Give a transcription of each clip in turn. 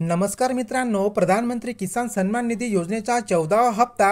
नमस्कार मित्रांनो प्रधानमंत्री किसान सन्मान निधी योजनेचा चौदावा हप्ता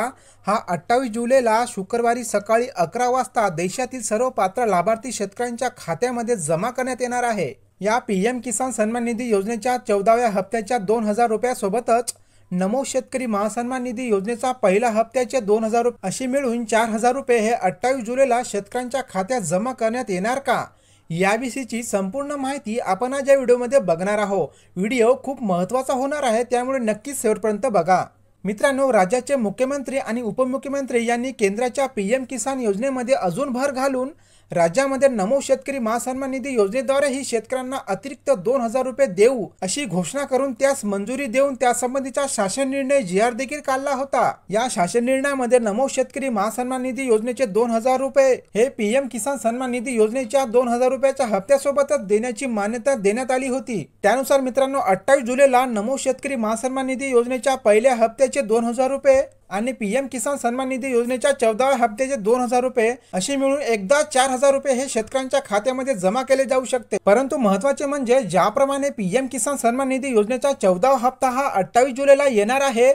हा अठ्ठावीस जुलैला शुक्रवारी सकाळी अकरा वाजता देशातील सर्व पात्र लाभार्थी शेतकऱ्यांच्या खात्यामध्ये जमा करण्यात येणार आहे या पी एम किसान सन्मान निधी योजनेच्या चौदाव्या हप्त्याच्या दोन हजार रुपयासोबतच नमो शेतकरी महासन्मान निधी योजनेचा पहिला हप्त्याचे दोन हजार अशी मिळून चार हजार रुपये हे अठ्ठावीस जुलैला शेतकऱ्यांच्या खात्यात जमा करण्यात येणार का याविषयीची संपूर्ण माहिती आपण आज या व्हिडिओमध्ये बघणार आहोत व्हिडिओ खूप महत्त्वाचा होणार आहे त्यामुळे नक्कीच शेवटपर्यंत बघा मित्रांनो राज्याचे मुख्यमंत्री आणि उपमुख्यमंत्री यांनी केंद्राच्या पी एम किसान योजनेमध्ये अजून भर घालून राज्यामध्ये नमो शेतकरी महासन्मान निधी योजनेद्वारे ही शेतकऱ्यांना अतिरिक्त दोन हजार रुपये देऊ अशी घोषणा करून त्यास मंजुरी देऊन त्यासंबंधीचा शासन निर्णय जी आर देखील काढला होता या शासन निर्णयामध्ये नमो शेतकरी महासन्मान निधी योजनेचे दोन हजार रुपये हे पीएम किसान सन्मान निधी योजनेच्या दोन हजार रुपयाच्या हप्त्यासोबतच देण्याची मान्यता देण्यात आली होती त्यानुसार मित्रांनो अठ्ठावीस जुलैला नमो शेतकरी महासन्मान निधी योजनेच्या पहिल्या हप्त्याचे दोन हजार रुपये आणि पीएम किसान सन्मान निधी योजनेच्या चौदाव्या हप्त्याचे दोन हजार रुपये असे मिळून एकदा चार हजार रुपये हे शेतकऱ्यांच्या खात्यामध्ये जमा केले जाऊ शकते परंतु महत्वाचे म्हणजे ज्याप्रमाणे पीएम किसान सन्मान निधी योजनेचा चौदावा हप्ता हा अठ्ठावीस जुलैला येणार आहे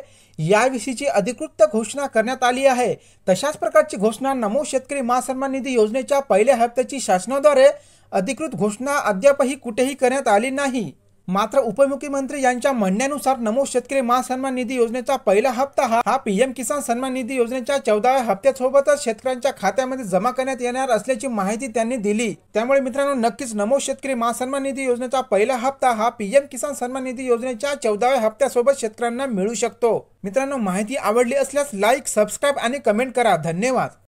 याविषयीची अधिकृत घोषणा करण्यात आली आहे तशाच प्रकारची घोषणा नमो शेतकरी महासन्मान निधी योजनेच्या पहिल्या हप्त्याची शासनाद्वारे अधिकृत घोषणा अद्यापही कुठेही करण्यात आली नाही मात्र उपमुख्यमंत्री यांच्या म्हणण्यानुसार नमो शेतकरी महासन्मान निधी योजनेचा पहिला हप्ता हा हा पीएम किसान सन्मान निधी योजनेच्या चौदाव्या हप्त्यासोबतच शेतकऱ्यांच्या खात्यामध्ये जमा करण्यात येणार असल्याची माहिती त्यांनी दिली त्यामुळे मित्रांनो नक्कीच नमो शेतकरी महासन्मान निधी योजनेचा पहिला हप्ता हा पीएम किसान सन्मान निधी योजनेच्या चौदाव्या हप्त्यासोबत शेतकऱ्यांना मिळू शकतो मित्रांनो माहिती आवडली असल्यास लाईक सबस्क्राईब आणि कमेंट करा धन्यवाद